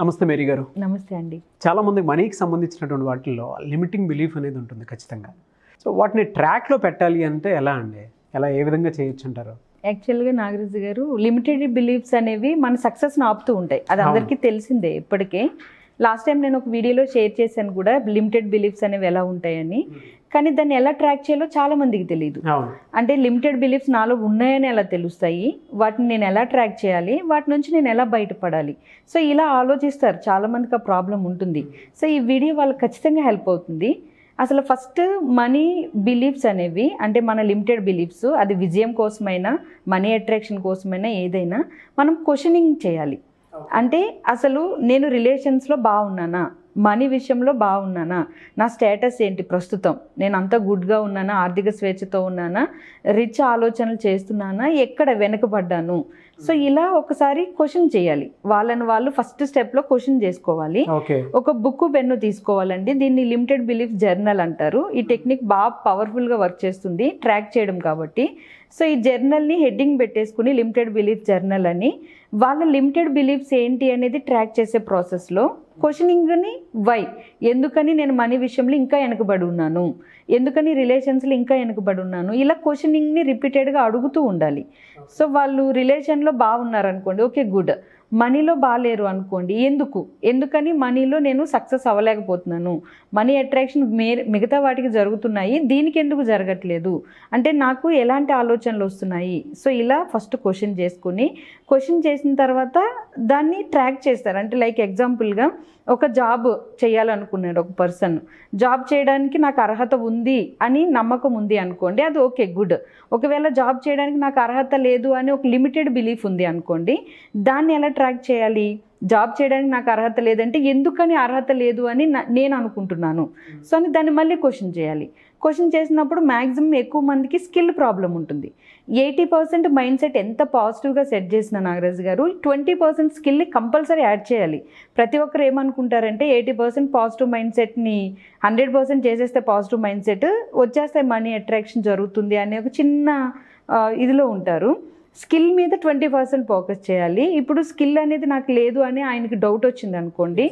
నమస్తే మేరీ గారు నమస్తే అండి చాలామంది మనీకి సంబంధించినటువంటి వాటిల్లో లిమిటింగ్ బిలీఫ్ అనేది ఉంటుంది ఖచ్చితంగా సో వాటిని ట్రాక్లో పెట్టాలి అంటే ఎలా అండి ఎలా ఏ విధంగా చేయొచ్చు అంటారు యాక్చువల్గా నాగరాజు గారు లిమిటెడ్ బిలీఫ్స్ అనేవి మన సక్సెస్ని ఆపుతూ ఉంటాయి అది అందరికీ తెలిసిందే ఇప్పటికే లాస్ట్ టైం నేను ఒక వీడియోలో షేర్ చేశాను కూడా లిమిటెడ్ బిలీఫ్స్ అనేవి ఎలా ఉంటాయని hmm. కానీ దాన్ని ఎలా ట్రాక్ చేయాలో చాలా మందికి తెలియదు అంటే లిమిటెడ్ బిలీఫ్స్ నాలో ఉన్నాయని ఎలా తెలుస్తాయి వాటిని నేను ఎలా ట్రాక్ చేయాలి వాటి నుంచి నేను ఎలా బయటపడాలి సో ఇలా ఆలోచిస్తారు చాలా మందికి ఆ ప్రాబ్లం ఉంటుంది సో ఈ వీడియో వాళ్ళకి ఖచ్చితంగా హెల్ప్ అవుతుంది అసలు ఫస్ట్ మనీ బిలీఫ్స్ అనేవి అంటే మన లిమిటెడ్ బిలీఫ్స్ అది విజయం కోసమైనా మనీ అట్రాక్షన్ కోసమైనా ఏదైనా మనం క్వశ్చనింగ్ చేయాలి అంటే అసలు నేను రిలేషన్స్లో బాగున్నానా మనీ విషయంలో బాగున్నానా నా స్టేటస్ ఏంటి ప్రస్తుతం నేను అంత గుడ్గా ఉన్నానా ఆర్థిక స్వేచ్ఛతో ఉన్నానా రిచ్ ఆలోచనలు చేస్తున్నానా ఎక్కడ వెనకబడ్డాను సో ఇలా ఒకసారి క్వశ్చన్ చేయాలి వాళ్ళని వాళ్ళు ఫస్ట్ స్టెప్లో క్వశ్చన్ చేసుకోవాలి ఒక బుక్ పెన్ను తీసుకోవాలండి దీన్ని లిమిటెడ్ బిలీఫ్ జర్నల్ అంటారు ఈ టెక్నిక్ బాగా పవర్ఫుల్గా వర్క్ చేస్తుంది ట్రాక్ చేయడం కాబట్టి సో ఈ జర్నల్ని హెడ్డింగ్ పెట్టేసుకుని లిమిటెడ్ బిలీఫ్ జర్నల్ అని వాళ్ళ లిమిటెడ్ బిలీఫ్స్ ఏంటి అనేది ట్రాక్ చేసే ప్రాసెస్లో క్వశ్చనింగ్ని వై ఎందుకని నేను మనీ విషయంలో ఇంకా వెనకబడి ఉన్నాను ఎందుకని రిలేషన్స్లో ఇంకా వెనకబడి ఉన్నాను ఇలా క్వశ్చనింగ్ని రిపీటెడ్గా అడుగుతూ ఉండాలి సో వాళ్ళు రిలేషన్లో బాగున్నారనుకోండి ఓకే గుడ్ మనీలో బాగాలేరు అనుకోండి ఎందుకు ఎందుకని మనీలో నేను సక్సెస్ అవ్వలేకపోతున్నాను మనీ అట్రాక్షన్ మిగతా వాటికి జరుగుతున్నాయి దీనికి ఎందుకు జరగట్లేదు అంటే నాకు ఎలాంటి ఆలోచనలు వస్తున్నాయి సో ఇలా ఫస్ట్ క్వశ్చన్ చేసుకుని క్వశ్చన్ చేసిన తర్వాత దాన్ని ట్రాక్ చేస్తారు అంటే లైక్ ఎగ్జాంపుల్గా ఒక జాబ్ చేయాలనుకున్నాడు ఒక పర్సన్ జాబ్ చేయడానికి నాకు అర్హత ఉంది అని నమ్మకం ఉంది అనుకోండి అది ఓకే గుడ్ ఒకవేళ జాబ్ చేయడానికి నాకు అర్హత లేదు అని ఒక లిమిటెడ్ బిలీఫ్ ఉంది అనుకోండి దాన్ని ఎలా ట్రాక్ చేయాలి జాబ్ చేయడానికి నాకు అర్హత లేదంటే ఎందుకని అర్హత లేదు అని నేను అనుకుంటున్నాను సో అని దాన్ని మళ్ళీ క్వశ్చన్ చేయాలి క్వశ్చన్ చేసినప్పుడు మ్యాక్సిమం ఎక్కువ మందికి స్కిల్ ప్రాబ్లం ఉంటుంది ఎయిటీ పర్సెంట్ మైండ్ సెట్ ఎంత పాజిటివ్గా సెట్ చేసిన నాగరాజు గారు ట్వంటీ పర్సెంట్ స్కిల్ని కంపల్సరీ యాడ్ చేయాలి ప్రతి ఒక్కరు ఏమనుకుంటారంటే ఎయిటీ పర్సెంట్ పాజిటివ్ మైండ్ సెట్ని హండ్రెడ్ పర్సెంట్ చేసేస్తే పాజిటివ్ మైండ్ సెట్ వచ్చేస్తే మనీ అట్రాక్షన్ జరుగుతుంది అనే ఒక చిన్న ఇదిలో ఉంటారు స్కిల్ మీద ట్వంటీ పర్సెంట్ ఫోకస్ చేయాలి ఇప్పుడు స్కిల్ అనేది నాకు లేదు అని ఆయనకి డౌట్ వచ్చింది అనుకోండి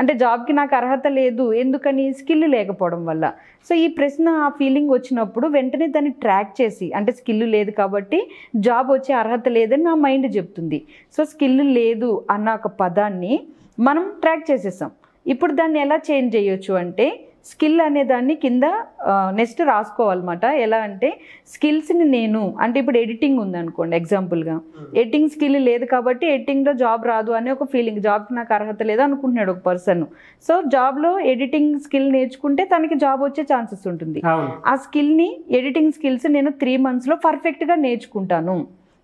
అంటే జాబ్కి నాకు అర్హత లేదు ఎందుకని స్కిల్ లేకపోవడం వల్ల సో ఈ ప్రశ్న ఆ ఫీలింగ్ వచ్చినప్పుడు వెంటనే దాన్ని ట్రాక్ చేసి అంటే స్కిల్ లేదు కాబట్టి జాబ్ వచ్చే అర్హత లేదని నా మైండ్ చెప్తుంది సో స్కిల్ లేదు అన్న ఒక పదాన్ని మనం ట్రాక్ చేసేసాం ఇప్పుడు దాన్ని ఎలా చేంజ్ చేయొచ్చు అంటే స్కిల్ అనే దాన్ని కింద నెక్స్ట్ రాసుకోవాలన్నమాట ఎలా అంటే స్కిల్స్ని నేను అంటే ఇప్పుడు ఎడిటింగ్ ఉందనుకోండి ఎగ్జాంపుల్గా ఎడిటింగ్ స్కిల్ లేదు కాబట్టి ఎడిటింగ్లో జాబ్ రాదు అనే ఒక ఫీలింగ్ జాబ్కి నాకు అర్హత లేదు అనుకుంటున్నాడు ఒక పర్సన్ సో జాబ్లో ఎడిటింగ్ స్కిల్ నేర్చుకుంటే తనకి జాబ్ వచ్చే ఛాన్సెస్ ఉంటుంది ఆ స్కిల్ని ఎడిటింగ్ స్కిల్స్ నేను త్రీ మంత్స్లో పర్ఫెక్ట్గా నేర్చుకుంటాను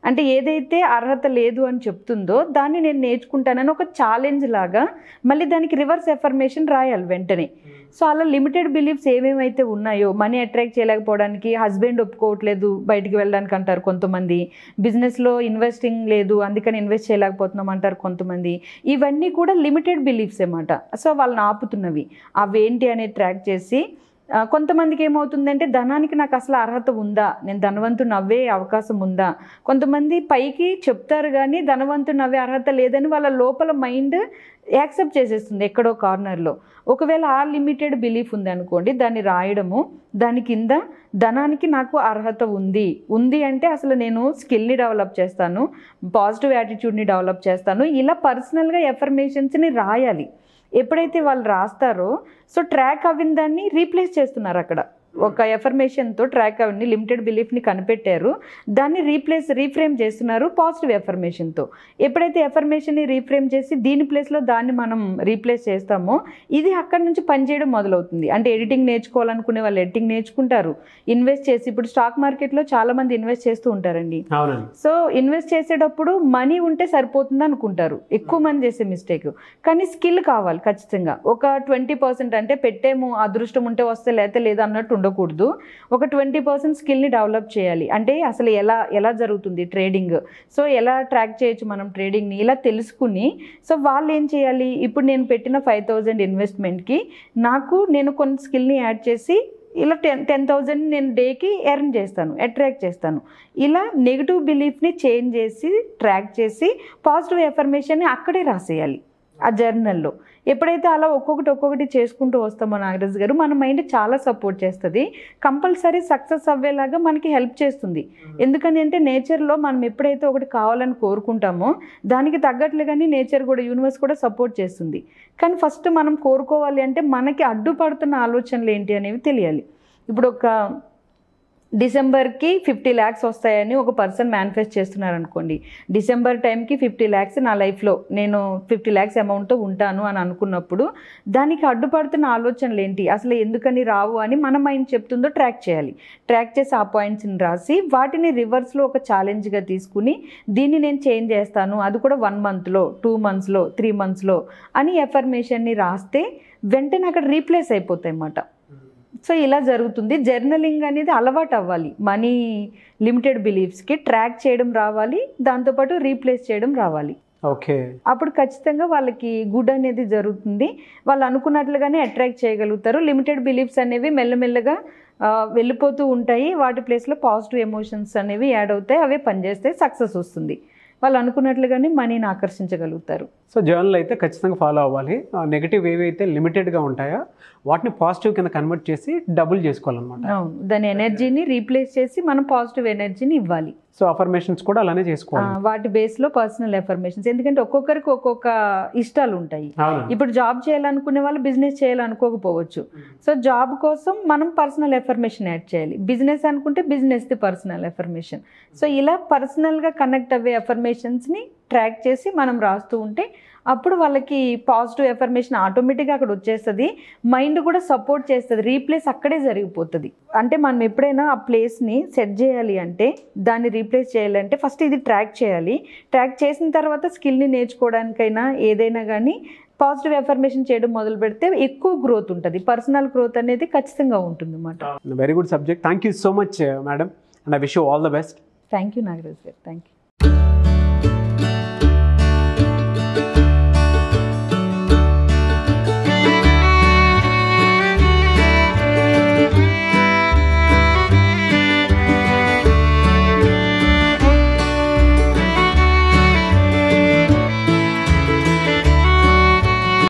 అంటే ఏదైతే అర్హత లేదు అని చెప్తుందో దాన్ని నేను నేర్చుకుంటానని ఒక ఛాలెంజ్ లాగా మళ్ళీ దానికి రివర్స్ ఎఫర్మేషన్ రాయాలి వెంటనే hmm. సో అలా లిమిటెడ్ బిలీఫ్స్ ఏమేమైతే ఉన్నాయో మనీ అట్రాక్ట్ చేయలేకపోవడానికి హస్బెండ్ ఒప్పుకోవట్లేదు బయటికి వెళ్ళడానికి అంటారు కొంతమంది బిజినెస్లో ఇన్వెస్టింగ్ లేదు అందుకని ఇన్వెస్ట్ చేయలేకపోతున్నాం అంటారు కొంతమంది ఇవన్నీ కూడా లిమిటెడ్ బిలీఫ్స్ అన్నమాట సో వాళ్ళని ఆపుతున్నవి అవేంటి అనేది ట్రాక్ చేసి కొంతమందికి ఏమవుతుందంటే ధనానికి నాకు అసలు అర్హత ఉందా నేను ధనవంతుని అవ్వే అవకాశం ఉందా కొంతమంది పైకి చెప్తారు కానీ ధనవంతుని అవ్వే అర్హత లేదని వాళ్ళ లోపల మైండ్ యాక్సెప్ట్ చేసేస్తుంది ఎక్కడో కార్నర్లో ఒకవేళ ఆ లిమిటెడ్ బిలీఫ్ ఉందనుకోండి దాన్ని రాయడము దాని కింద ధనానికి నాకు అర్హత ఉంది ఉంది అంటే అసలు నేను స్కిల్ని డెవలప్ చేస్తాను పాజిటివ్ యాటిట్యూడ్ని డెవలప్ చేస్తాను ఇలా పర్సనల్గా ఎఫర్మేషన్స్ని రాయాలి ఎప్పుడైతే వాళ్ళు రాస్తారో సో ట్రాక్ అవిన దాన్ని రీప్లేస్ చేస్తున్నారు అక్కడ ఒక ఎఫర్మేషన్తో ట్రాక్ అవన్నీ లిమిటెడ్ బిలీఫ్ని కనిపెట్టారు దాన్ని రీప్లేస్ రీఫ్రేమ్ చేస్తున్నారు పాజిటివ్ ఎఫర్మేషన్తో ఎప్పుడైతే ఎఫర్మేషన్ని రీఫ్రేమ్ చేసి దీని ప్లేస్లో దాన్ని మనం రీప్లేస్ చేస్తామో ఇది అక్కడ నుంచి పనిచేయడం మొదలవుతుంది అంటే ఎడిటింగ్ నేర్చుకోవాలనుకునే వాళ్ళు ఎడిటింగ్ నేర్చుకుంటారు ఇన్వెస్ట్ చేసి ఇప్పుడు స్టాక్ మార్కెట్లో చాలా మంది ఇన్వెస్ట్ చేస్తూ ఉంటారండి సో ఇన్వెస్ట్ చేసేటప్పుడు మనీ ఉంటే సరిపోతుంది అనుకుంటారు ఎక్కువ మంది చేసే మిస్టేక్ కానీ స్కిల్ కావాలి ఖచ్చితంగా ఒక ట్వంటీ పర్సెంట్ అంటే పెట్టేము అదృష్టం ఉంటే వస్తే లేతే లేదన్నట్టు ఉండకూడదు ఒక ట్వంటీ పర్సెంట్ స్కిల్ని డెవలప్ చేయాలి అంటే అసలు ఎలా ఎలా జరుగుతుంది ట్రేడింగ్ సో ఎలా ట్రాక్ చేయొచ్చు మనం ట్రేడింగ్ని ఇలా తెలుసుకుని సో వాళ్ళు ఏం చేయాలి ఇప్పుడు నేను పెట్టిన ఫైవ్ థౌజండ్ ఇన్వెస్ట్మెంట్కి నాకు నేను కొన్ని స్కిల్ని యాడ్ చేసి ఇలా టెన్ టెన్ థౌజండ్ నేను డేకి ఎర్న్ చేస్తాను అట్రాక్ట్ చేస్తాను ఇలా నెగిటివ్ బిలీఫ్ని చేంజ్ చేసి ట్రాక్ చేసి పాజిటివ్ ఎఫర్మేషన్ని అక్కడే రాసేయాలి ఆ జర్నల్లో ఎప్పుడైతే అలా ఒక్కొక్కటి ఒక్కొక్కటి చేసుకుంటూ వస్తామో నాగరాజ్ గారు మన మైండ్ చాలా సపోర్ట్ చేస్తుంది కంపల్సరీ సక్సెస్ అవ్వేలాగా మనకి హెల్ప్ చేస్తుంది ఎందుకని అంటే నేచర్లో మనం ఎప్పుడైతే ఒకటి కావాలని కోరుకుంటామో దానికి తగ్గట్లు కానీ నేచర్ కూడా యూనివర్స్ కూడా సపోర్ట్ చేస్తుంది కానీ ఫస్ట్ మనం కోరుకోవాలి అంటే మనకి అడ్డుపడుతున్న ఆలోచనలు ఏంటి అనేవి తెలియాలి ఇప్పుడు ఒక డిసెంబర్కి ఫిఫ్టీ ల్యాక్స్ వస్తాయని ఒక పర్సన్ మేనిఫెస్ట్ చేస్తున్నారు అనుకోండి డిసెంబర్ టైంకి ఫిఫ్టీ ల్యాక్స్ నా లైఫ్లో నేను ఫిఫ్టీ ల్యాక్స్ అమౌంట్తో ఉంటాను అని అనుకున్నప్పుడు దానికి అడ్డుపడుతున్న ఆలోచనలు ఏంటి అసలు ఎందుకని రావు అని మన మైండ్ చెప్తుందో ట్రాక్ చేయాలి ట్రాక్ చేసి ఆ పాయింట్స్ని రాసి వాటిని రివర్స్లో ఒక ఛాలెంజ్గా తీసుకుని దీన్ని నేను చేంజ్ చేస్తాను అది కూడా వన్ మంత్లో టూ మంత్స్లో త్రీ మంత్స్లో అని ఎఫర్మేషన్ని రాస్తే వెంటనే అక్కడ రీప్లేస్ అయిపోతాయి అన్నమాట సో ఇలా జరుగుతుంది జర్నలింగ్ అనేది అలవాటు అవ్వాలి మనీ లిమిటెడ్ బిలీఫ్స్కి ట్రాక్ చేయడం రావాలి దాంతోపాటు రీప్లేస్ చేయడం రావాలి ఓకే అప్పుడు ఖచ్చితంగా వాళ్ళకి గుడ్ అనేది జరుగుతుంది వాళ్ళు అనుకున్నట్లుగానే అట్రాక్ట్ చేయగలుగుతారు లిమిటెడ్ బిలీఫ్స్ అనేవి మెల్లమెల్లగా వెళ్ళిపోతూ ఉంటాయి వాటి ప్లేస్లో పాజిటివ్ ఎమోషన్స్ అనేవి యాడ్ అవుతాయి అవే పనిచేస్తే సక్సెస్ వస్తుంది వాళ్ళు అనుకున్నట్లుగానే మనీని ఆకర్షించగలుగుతారు సో జర్నల్ అయితే ఖచ్చితంగా ఫాలో అవ్వాలి నెగిటివ్ ఏవైతే లిమిటెడ్గా ఉంటాయో వాటిని పాజిటివ్ కింద కన్వర్ట్ చేసి డబుల్ చేసుకోవాలన్నమాట దాని ఎనర్జీని రీప్లేస్ చేసి మనం పాజిటివ్ ఎనర్జీని ఇవ్వాలి సో అఫర్మేషన్స్ కూడా అలానే చేసుకోవాలి వాటి బేస్ లో పర్సనల్ అఫర్మేషన్స్ ఎందుకంటే ఒక్కొక్కరికి ఒక్కొక్క ఇష్టాలు ఉంటాయి ఇప్పుడు జాబ్ చేయాలనుకునే వాళ్ళు బిజినెస్ చేయాలనుకోకపోవచ్చు సో జాబ్ కోసం మనం పర్సనల్ ఎఫర్మేషన్ యాడ్ చేయాలి బిజినెస్ అనుకుంటే business the personal affirmation so ఇలా పర్సనల్గా కనెక్ట్ అయ్యే ని ట్రాక్ చేసి మనం రాస్తూ ఉంటే అప్పుడు వాళ్ళకి పాజిటివ్ ఎఫర్మేషన్ ఆటోమేటిక్గా అక్కడ వచ్చేస్తుంది మైండ్ కూడా సపోర్ట్ చేస్తుంది రీప్లేస్ అక్కడే జరిగిపోతుంది అంటే మనం ఎప్పుడైనా ఆ ప్లేస్ని సెట్ చేయాలి అంటే దాన్ని రీప్లేస్ చేయాలంటే ఫస్ట్ ఇది ట్రాక్ చేయాలి ట్రాక్ చేసిన తర్వాత స్కిల్ని నేర్చుకోవడానికైనా ఏదైనా కానీ పాజిటివ్ ఎఫర్మేషన్ చేయడం మొదలు పెడితే ఎక్కువ గ్రోత్ ఉంటుంది పర్సనల్ గ్రోత్ అనేది ఖచ్చితంగా ఉంటుంది అన్నమాట very good subject thank you so much madam and I wish all the best thank you Nagaraj garu thank you